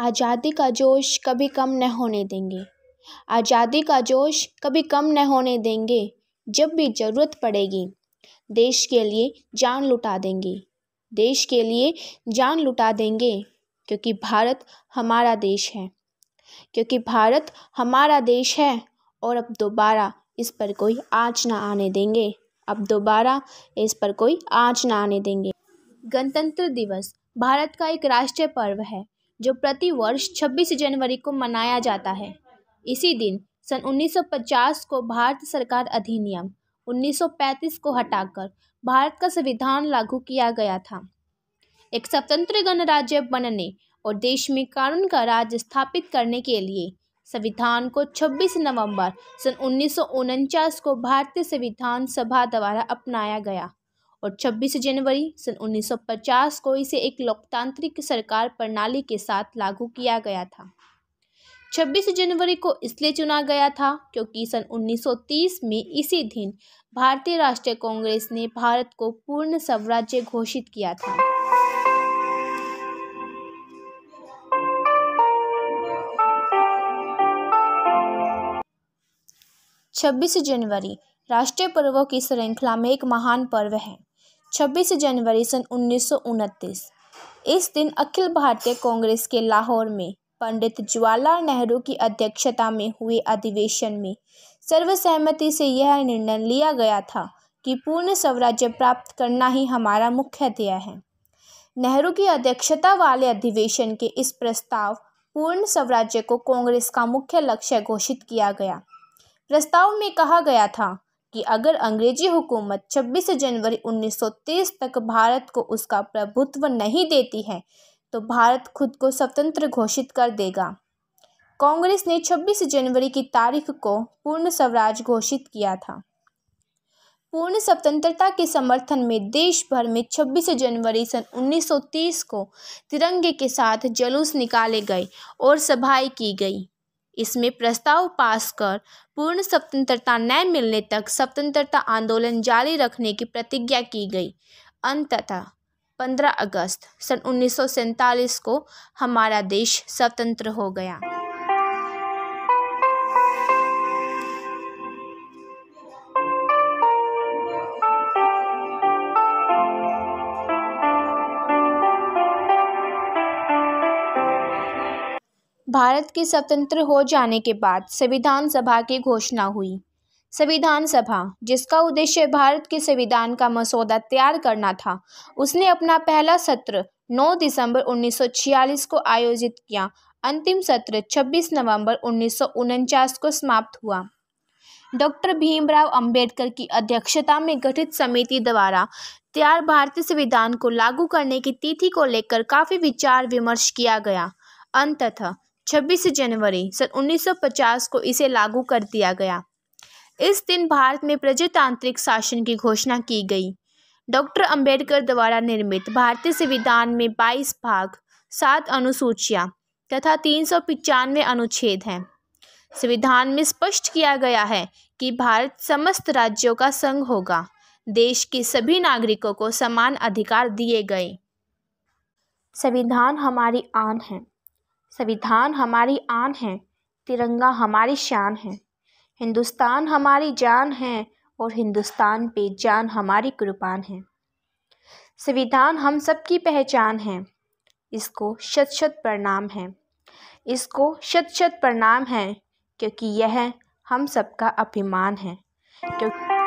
आज़ादी का जोश कभी कम न होने देंगे आज़ादी का जोश कभी कम न होने देंगे जब भी ज़रूरत पड़ेगी देश के लिए जान लुटा देंगे देश के लिए जान लुटा देंगे क्योंकि भारत हमारा देश है क्योंकि भारत हमारा देश है और अब दोबारा इस पर कोई आँच ना आने देंगे अब दोबारा इस पर कोई आँच ना आने देंगे गणतंत्र दिवस भारत का एक राष्ट्रीय पर्व है जो प्रति वर्ष 26 जनवरी को मनाया जाता है इसी दिन सन 1950 को भारत सरकार अधिनियम 1935 को हटाकर भारत का संविधान लागू किया गया था एक स्वतंत्र गणराज्य बनने और देश में कानून का राज स्थापित करने के लिए संविधान को 26 नवंबर सन उन्नीस को भारतीय संविधान सभा द्वारा अपनाया गया और 26 जनवरी सन 1950 को इसे एक लोकतांत्रिक सरकार प्रणाली के साथ लागू किया गया था 26 जनवरी को इसलिए चुना गया था क्योंकि सन 1930 में इसी दिन भारतीय राष्ट्रीय कांग्रेस ने भारत को पूर्ण स्वराज्य घोषित किया था छब्बीस जनवरी राष्ट्रीय पर्वों की श्रृंखला में एक महान पर्व है छब्बीस जनवरी सन उन्नीस इस दिन अखिल भारतीय कांग्रेस के लाहौर में पंडित जवाहरलाल नेहरू की अध्यक्षता में हुए अधिवेशन में सर्वसहमति से यह निर्णय लिया गया था कि पूर्ण स्वराज्य प्राप्त करना ही हमारा मुख्य ध्येय है नेहरू की अध्यक्षता वाले अधिवेशन के इस प्रस्ताव पूर्ण स्वराज्य को कांग्रेस का मुख्य लक्ष्य घोषित किया गया प्रस्ताव में कहा गया था कि अगर अंग्रेजी हुकूमत 26 जनवरी 1930 तक भारत को उसका प्रभुत्व नहीं देती है तो भारत खुद को स्वतंत्र घोषित कर देगा कांग्रेस ने 26 जनवरी की तारीख को पूर्ण स्वराज घोषित किया था पूर्ण स्वतंत्रता के समर्थन में देश भर में 26 जनवरी सन 1930 को तिरंगे के साथ जुलूस निकाले गए और सभाएं की गई इसमें प्रस्ताव पास कर पूर्ण स्वतंत्रता न मिलने तक स्वतंत्रता आंदोलन जारी रखने की प्रतिज्ञा की गई अंततः 15 अगस्त सन उन्नीस को हमारा देश स्वतंत्र हो गया भारत के स्वतंत्र हो जाने के बाद संविधान सभा की घोषणा हुई संविधान सभा जिसका उद्देश्य भारत के संविधान का मसौदा तैयार करना था उसने अपना पहला सत्र 9 दिसंबर 1946 को आयोजित किया अंतिम सत्र 26 नवंबर उन्नीस को समाप्त हुआ डॉक्टर भीमराव अंबेडकर की अध्यक्षता में गठित समिति द्वारा तैयार भारतीय संविधान को लागू करने की तिथि को लेकर काफ़ी विचार विमर्श किया गया अंततः छब्बीस जनवरी सन 1950 को इसे लागू कर दिया गया इस दिन भारत में प्रजातांत्रिक शासन की घोषणा की गई डॉक्टर अंबेडकर द्वारा निर्मित भारतीय संविधान में 22 भाग सात अनुसूचियां तथा तीन सौ पचानवे अनुच्छेद हैं संविधान में स्पष्ट किया गया है कि भारत समस्त राज्यों का संघ होगा देश के सभी नागरिकों को समान अधिकार दिए गए संविधान हमारी आन है संविधान हमारी आन है तिरंगा हमारी शान है हिंदुस्तान हमारी जान है और हिंदुस्तान पे जान हमारी कुर्बान है संविधान हम सब की पहचान है इसको शत शत प्रणाम है इसको शत शत प्रणाम है क्योंकि यह हम सबका अभिमान है क्योंकि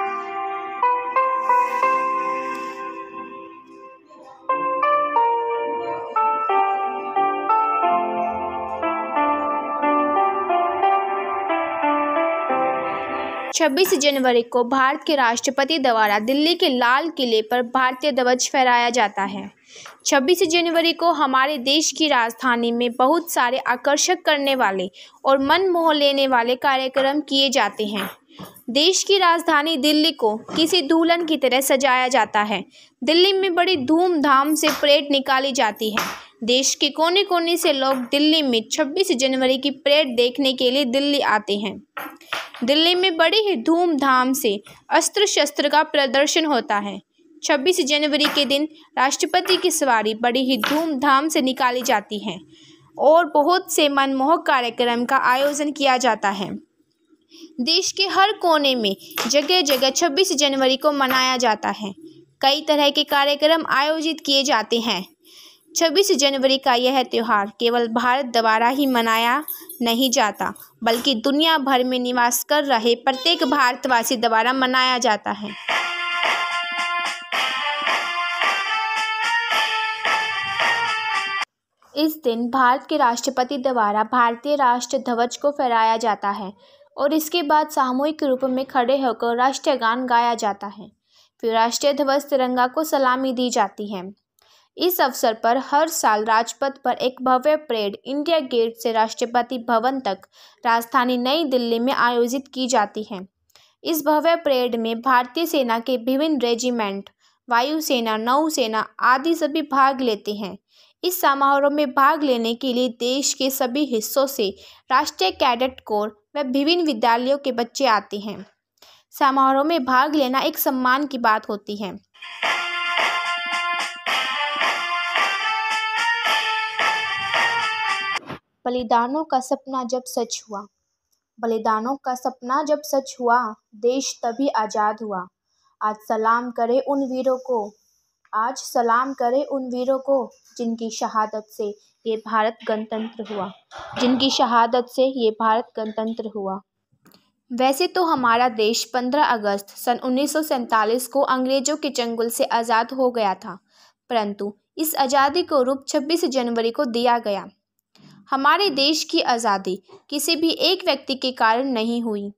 26 जनवरी को भारत के राष्ट्रपति द्वारा दिल्ली के लाल किले पर भारतीय ध्वज फहराया जाता है 26 जनवरी को हमारे देश की राजधानी में बहुत सारे आकर्षक करने वाले और मन मोह लेने वाले कार्यक्रम किए जाते हैं देश की राजधानी दिल्ली को किसी दुल्हन की तरह सजाया जाता है दिल्ली में बड़ी धूमधाम से परेड निकाली जाती है देश के कोने कोने से लोग दिल्ली में 26 जनवरी की परेड देखने के लिए दिल्ली आते हैं दिल्ली में बड़ी ही धूमधाम से अस्त्र शस्त्र का प्रदर्शन होता है 26 जनवरी के दिन राष्ट्रपति की सवारी बड़ी ही धूमधाम से निकाली जाती है और बहुत से मनमोहक कार्यक्रम का आयोजन किया जाता है देश के हर कोने में जगह जगह 26 जनवरी को मनाया जाता है कई तरह के कार्यक्रम आयोजित किए जाते हैं छब्बीस जनवरी का यह त्यौहार केवल भारत द्वारा ही मनाया नहीं जाता बल्कि दुनिया भर में निवास कर रहे प्रत्येक भारतवासी द्वारा मनाया जाता है इस दिन भारत के राष्ट्रपति द्वारा भारतीय राष्ट्र ध्वज को फहराया जाता है और इसके बाद सामूहिक रूप में खड़े होकर राष्ट्रगान गाया जाता है फिर राष्ट्रीय ध्वज तिरंगा को सलामी दी जाती है इस अवसर पर हर साल राजपथ पर एक भव्य परेड इंडिया गेट से राष्ट्रपति भवन तक राजधानी नई दिल्ली में आयोजित की जाती है इस भव्य परेड में भारतीय सेना के विभिन्न रेजिमेंट वायुसेना नौसेना आदि सभी भाग लेते हैं इस समारोह में भाग लेने के लिए देश के सभी हिस्सों से राष्ट्रीय कैडेट कोर व विभिन्न विद्यालयों के बच्चे आते हैं समारोह में भाग लेना एक सम्मान की बात होती है बलिदानों का सपना जब सच हुआ बलिदानों का सपना जब सच हुआ देश तभी आज़ाद हुआ आज सलाम करे उन वीरों को आज सलाम करे उन वीरों को जिनकी शहादत से ये भारत गणतंत्र हुआ जिनकी शहादत से ये भारत गणतंत्र हुआ वैसे तो हमारा देश 15 अगस्त सन उन्नीस को अंग्रेज़ों के चंगुल से आज़ाद हो गया था परंतु इस आज़ादी को रूप 26 जनवरी को दिया गया हमारे देश की आज़ादी किसी भी एक व्यक्ति के कारण नहीं हुई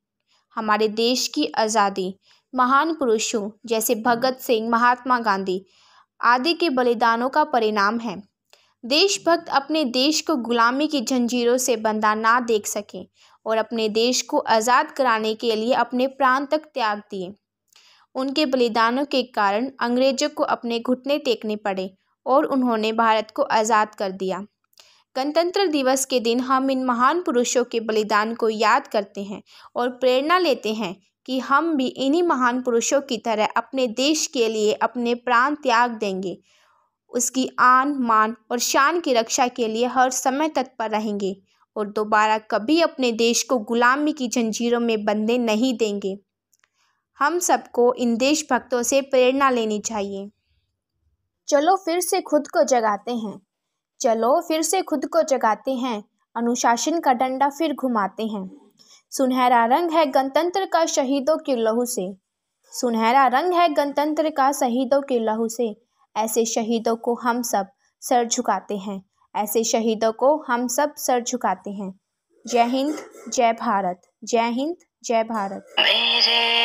हमारे देश की आज़ादी महान पुरुषों जैसे भगत सिंह महात्मा गांधी आदि के बलिदानों का परिणाम है देशभक्त अपने देश को गुलामी की जंजीरों से बंधा ना देख सके और अपने देश को आज़ाद कराने के लिए अपने प्राण तक त्याग दिए उनके बलिदानों के कारण अंग्रेजों को अपने घुटने टेकने पड़े और उन्होंने भारत को आज़ाद कर दिया गणतंत्र दिवस के दिन हम इन महान पुरुषों के बलिदान को याद करते हैं और प्रेरणा लेते हैं कि हम भी इन्हीं महान पुरुषों की तरह अपने देश के लिए अपने प्राण त्याग देंगे उसकी आन मान और शान की रक्षा के लिए हर समय तत्पर रहेंगे और दोबारा कभी अपने देश को गुलामी की जंजीरों में बंधे नहीं देंगे हम सबको इन देशभक्तों से प्रेरणा लेनी चाहिए चलो फिर से खुद को जगाते हैं चलो फिर से खुद को जगाते हैं अनुशासन का डंडा फिर घुमाते हैं सुनहरा रंग है गणतंत्र का शहीदों के लहू से सुनहरा रंग है गणतंत्र का शहीदों के लहू से ऐसे शहीदों को हम सब सर झुकाते हैं ऐसे शहीदों को हम सब सर झुकाते हैं जय हिंद जय भारत जय हिंद जय भारत मेरे